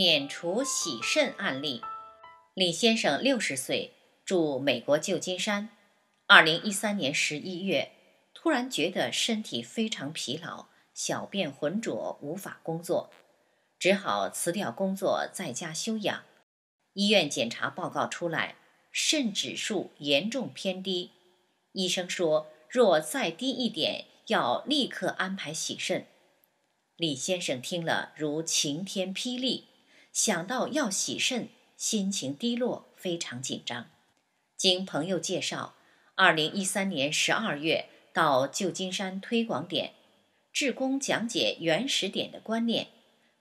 免除洗肾案例，李先生六十岁，住美国旧金山。二零一三年十一月，突然觉得身体非常疲劳，小便浑浊，无法工作，只好辞掉工作，在家休养。医院检查报告出来，肾指数严重偏低，医生说若再低一点，要立刻安排洗肾。李先生听了，如晴天霹雳。想到要洗肾，心情低落，非常紧张。经朋友介绍，二零一三年十二月到旧金山推广点，志工讲解原始点的观念，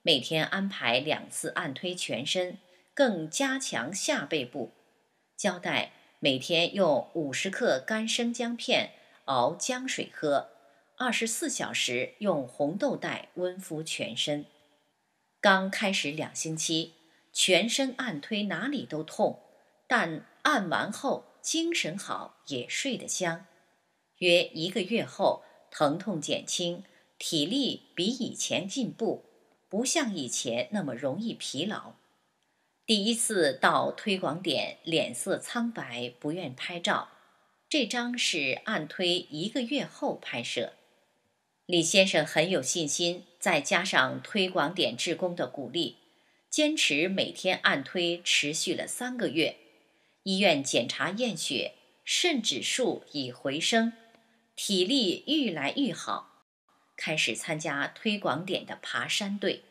每天安排两次按推全身，更加强下背部。交代每天用五十克干生姜片熬姜水喝，二十四小时用红豆袋温敷全身。刚开始两星期，全身按推哪里都痛，但按完后精神好，也睡得香。约一个月后，疼痛减轻，体力比以前进步，不像以前那么容易疲劳。第一次到推广点，脸色苍白，不愿拍照。这张是按推一个月后拍摄，李先生很有信心。再加上推广点职工的鼓励，坚持每天按推，持续了三个月。医院检查验血，肾指数已回升，体力愈来愈好，开始参加推广点的爬山队。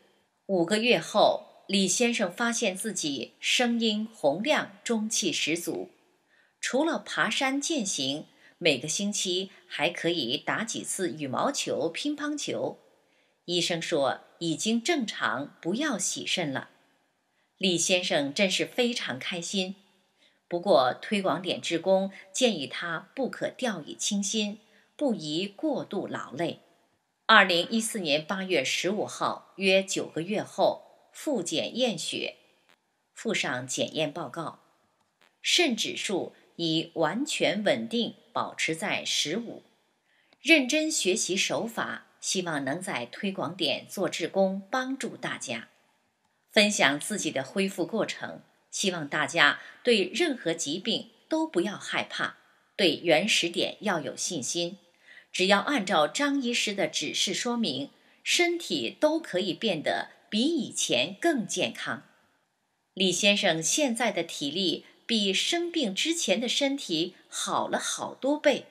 五个月后，李先生发现自己声音洪亮，中气十足。除了爬山践行，每个星期还可以打几次羽毛球、乒乓球。医生说已经正常，不要洗肾了。李先生真是非常开心。不过，推广点职工建议他不可掉以轻心，不宜过度劳累。二零一四年八月十五号，约九个月后复检验血，附上检验报告，肾指数已完全稳定，保持在十五。认真学习手法。希望能在推广点做志工，帮助大家分享自己的恢复过程。希望大家对任何疾病都不要害怕，对原始点要有信心。只要按照张医师的指示说明，身体都可以变得比以前更健康。李先生现在的体力比生病之前的身体好了好多倍，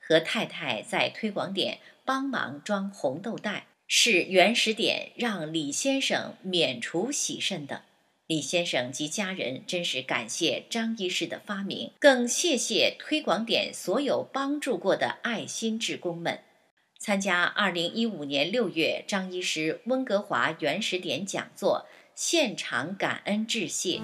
和太太在推广点。帮忙装红豆袋是原始点让李先生免除洗肾的，李先生及家人真是感谢张医师的发明，更谢谢推广点所有帮助过的爱心职工们，参加二零一五年六月张医师温哥华原始点讲座现场感恩致谢。